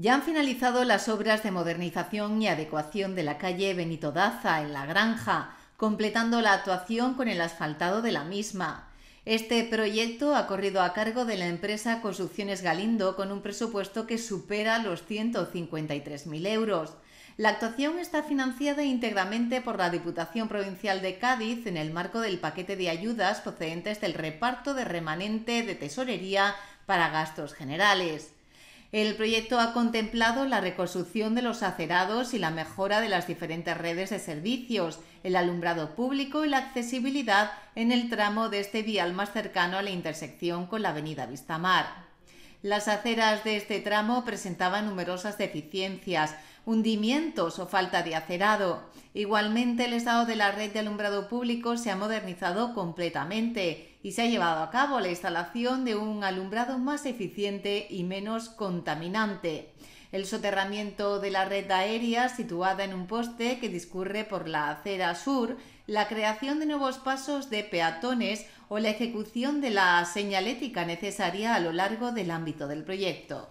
Ya han finalizado las obras de modernización y adecuación de la calle Benito Daza en La Granja, completando la actuación con el asfaltado de la misma. Este proyecto ha corrido a cargo de la empresa Construcciones Galindo con un presupuesto que supera los 153.000 euros. La actuación está financiada íntegramente por la Diputación Provincial de Cádiz en el marco del paquete de ayudas procedentes del reparto de remanente de tesorería para gastos generales. El proyecto ha contemplado la reconstrucción de los acerados y la mejora de las diferentes redes de servicios, el alumbrado público y la accesibilidad en el tramo de este vial más cercano a la intersección con la avenida Vistamar. Las aceras de este tramo presentaban numerosas deficiencias, hundimientos o falta de acerado. Igualmente, el estado de la red de alumbrado público se ha modernizado completamente y se ha llevado a cabo la instalación de un alumbrado más eficiente y menos contaminante. El soterramiento de la red aérea situada en un poste que discurre por la acera sur, la creación de nuevos pasos de peatones o la ejecución de la señalética necesaria a lo largo del ámbito del proyecto.